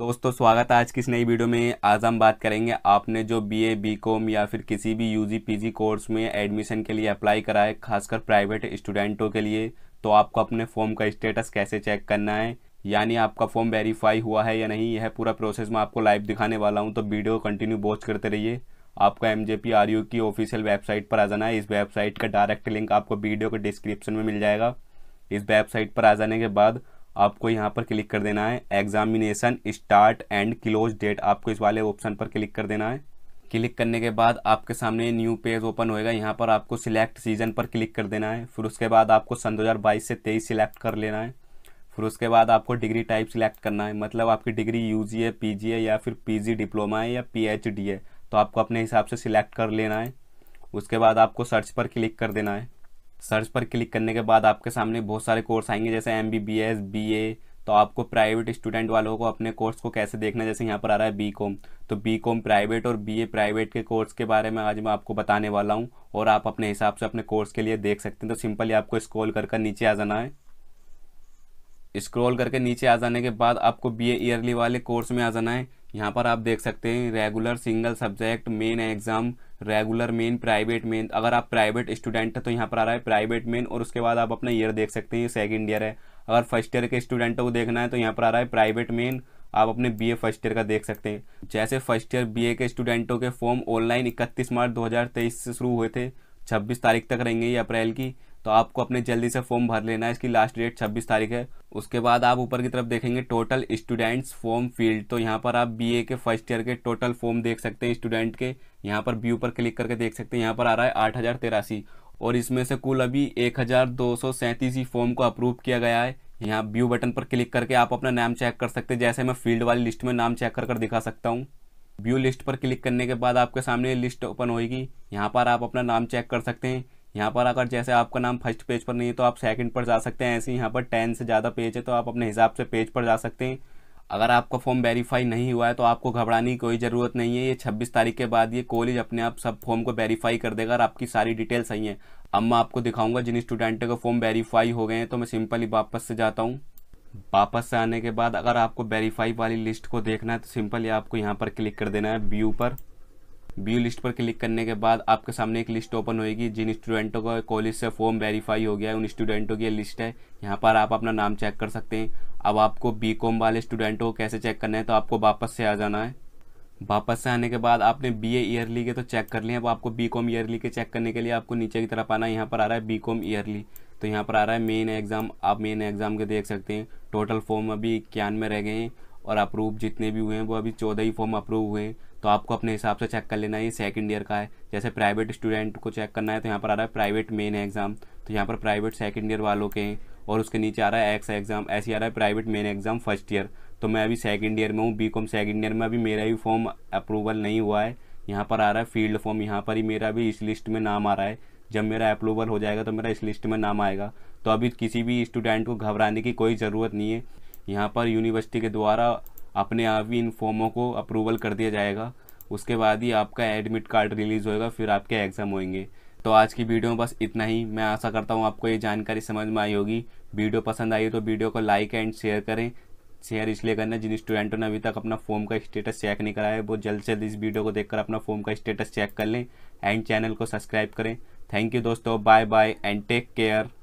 दोस्तों स्वागत है आज की इस नई वीडियो में आज हम बात करेंगे आपने जो बीए बीकॉम या फिर किसी भी यूजी पीजी कोर्स में एडमिशन के लिए अप्लाई करा है खासकर प्राइवेट स्टूडेंटों के लिए तो आपको अपने फॉर्म का स्टेटस कैसे चेक करना है यानी आपका फॉर्म वेरीफाई हुआ है या नहीं यह पूरा प्रोसेस मैं आपको लाइव दिखाने वाला हूँ तो वीडियो कंटिन्यू वॉच करते रहिए आपका M J P R U की ऑफिशियल वेबसाइट पर आ जाना है इस वेबसाइट का डायरेक्ट लिंक आपको वीडियो के डिस्क्रिप्शन में मिल जाएगा इस वेबसाइट पर आ जाने के बाद आपको यहाँ पर क्लिक कर देना है examination start and close date आपको इस वाले ऑप्शन पर क्लिक कर देना है क्लिक करने के बाद आपके सामने न्यू पेज ओपन होएगा यहाँ पर आपको सिलेक्ट सीजन पर क्लिक कर देना है फिर उसके बाद आपको सन 2022 से 23 सिलेक्ट कर लेना है फिर उसके बाद आपको डिग्री टाइप सिलेक्ट करना है मतलब आपकी डिग्री यू जी है पी जी है या फिर पी जी डिप्लोमा है या पी एच डी है तो आपको अपने हिसाब से सिलेक्ट कर लेना है उसके बाद आपको सर्च पर क्लिक कर देना है सर्च पर क्लिक करने के बाद आपके सामने बहुत सारे कोर्स आएंगे जैसे M B B S B A तो आपको प्राइवेट स्टूडेंट वालों को अपने कोर्स को कैसे देखना जैसे यहाँ पर आ रहा है बी कॉम तो बी कॉम प्राइवेट और बी ए प्राइवेट के कोर्स के बारे में आज मैं आपको बताने वाला हूँ और आप अपने हिसाब से अपने कोर्स के लिए देख सकते हैं तो सिंपली आपको स्क्रॉल कर कर नीचे आ जाना है स्क्रॉल करके नीचे आ जाने के बाद आपको बी ईयरली वाले कोर्स में आ जाना है यहाँ पर आप देख सकते हैं regular single subject main exam regular main private main अगर आप प्राइवेट स्टूडेंट है तो यहाँ पर आ रहा है प्राइवेट मेन और उसके बाद आप अपना ईयर देख सकते हैं ये सेकेंड ईयर है अगर फर्स्ट ईयर के स्टूडेंट को देखना है तो यहाँ पर आ रहा है प्राइवेट मेन आप अपने बीए फर्स्ट ईयर का देख सकते हैं जैसे फर्स्ट ईयर बीए के स्टूडेंटों के फॉर्म ऑनलाइन इकतीस मार्च 2023 से शुरू हुए थे 26 तारीख तक रहेंगे ये अप्रैल की तो आपको अपने जल्दी से फॉर्म भर लेना है इसकी लास्ट डेट छब्बीस तारीख है उसके बाद आप ऊपर की तरफ देखेंगे टोटल स्टूडेंट्स फॉर्म फील्ड तो यहाँ पर आप बीए के फर्स्ट ईयर के टोटल फॉर्म देख सकते हैं स्टूडेंट के यहाँ पर व्यू पर क्लिक करके देख सकते हैं यहाँ पर आ रहा है आठ हज़ार तेरासी और इसमें से कुल अभी एक हज़ार दो सौ सैंतीस ही फॉर्म को अप्रूव किया गया है यहाँ व्यू बटन पर क्लिक करके आप अपना नाम चेक कर सकते हैं जैसे मैं फील्ड वाली लिस्ट में नाम चेक कर कर दिखा सकता हूँ व्यू लिस्ट पर क्लिक करने के बाद आपके सामने लिस्ट ओपन होगी यहाँ पर आप अपना नाम चेक कर सकते हैं यहाँ पर अगर जैसे आपका नाम फर्स्ट पेज पर नहीं है तो आप सेकंड पर जा सकते हैं ऐसे यहाँ पर टेन से ज़्यादा पेज है तो आप अपने हिसाब से पेज पर जा सकते हैं अगर आपका फॉर्म वेरीफाई नहीं हुआ है तो आपको घबराने की कोई ज़रूरत नहीं है ये छब्बीस तारीख के बाद ये कॉलेज अपने आप सब फॉर्म को वेरीफाई कर देगा और आपकी सारी डिटेल सही है अब मैं आपको दिखाऊंगा जिन स्टूडेंटों के फॉर्म वेरीफाई हो गए हैं तो मैं सिंपली वापस से जाता हूँ वापस से आने के बाद अगर आपको वेरीफाई वाली लिस्ट को देखना है तो सिंपली आपको यहाँ पर क्लिक कर देना है व्यू पर बी लिस्ट पर क्लिक करने के बाद आपके सामने एक लिस्ट ओपन होएगी जिन स्टूडेंटों का कॉलेज से फॉर्म वेरीफाई हो गया है उन स्टूडेंटों की लिस्ट है यहाँ पर आप अपना नाम चेक कर सकते हैं अब आपको बी कॉम वाले स्टूडेंटों को कैसे चेक करना है तो आपको वापस से आ जाना है वापस से आने के बाद आपने बी ए ईयरली के तो चेक कर लिए अब आपको बी कॉम ईयरली के चेक करने के लिए आपको नीचे की तरफ आना है यहाँ पर आ रहा है बी कॉम ईयरली तो यहाँ पर आ रहा है मेन एग्ज़ाम आप मेन एग्ज़ाम के देख सकते हैं टोटल फॉर्म अभी इक्यानवे रह गए हैं और अप्रूव जितने भी हुए हैं वो अभी चौदह ही फॉर्म अप्रूव हुए हैं तो आपको अपने हिसाब से चेक कर लेना है ये सेकेंड ईयर का है जैसे प्राइवेट स्टूडेंट को चेक करना है तो यहाँ पर आ रहा है प्राइवेट मेन एग्ज़ाम तो यहाँ पर प्राइवेट सेकेंड ईयर वालों के हैं और उसके नीचे आ रहा है एक्स एग्ज़ाम ऐसे आ रहा है private main exam first year तो मैं अभी सेकेंड ईयर में हूँ बी कॉम सेकेंड ईयर में अभी मेरा भी फॉर्म अप्रूवल नहीं हुआ है यहाँ पर आ रहा है फील्ड फॉर्म यहाँ पर ही मेरा भी इस लिस्ट में नाम आ रहा है जब मेरा अप्रूवल हो जाएगा तो मेरा इस लिस्ट में नाम आएगा तो अभी किसी भी स्टूडेंट को घबराने की कोई ज़रूरत नहीं है यहाँ पर यूनिवर्सिटी के द्वारा अपने आप ही इन फॉर्मों को अप्रूवल कर दिया जाएगा उसके बाद ही आपका एडमिट कार्ड रिलीज़ होएगा फिर आपके एग्ज़ाम होंगे तो आज की वीडियो में बस इतना ही मैं आशा करता हूँ आपको ये जानकारी समझ में आई होगी वीडियो पसंद आई तो वीडियो को लाइक एंड शेयर करें शेयर इसलिए करना जिन स्टूडेंटों ने अभी तक अपना फॉर्म का स्टेटस चेक नहीं कराया वो जल्द से जल्द इस वीडियो को देखकर अपना फॉर्म का स्टेटस चेक कर लें एंड चैनल को सब्सक्राइब करें थैंक यू दोस्तों bye bye and take care